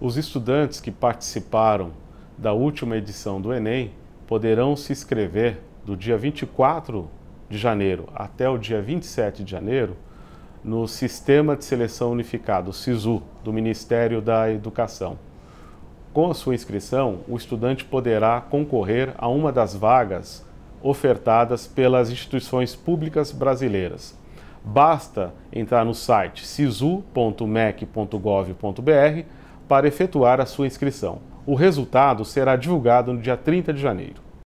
Os estudantes que participaram da última edição do Enem poderão se inscrever do dia 24 de janeiro até o dia 27 de janeiro no Sistema de Seleção Unificado, o SISU, do Ministério da Educação. Com a sua inscrição, o estudante poderá concorrer a uma das vagas ofertadas pelas instituições públicas brasileiras. Basta entrar no site sisu.mec.gov.br para efetuar a sua inscrição. O resultado será divulgado no dia 30 de janeiro.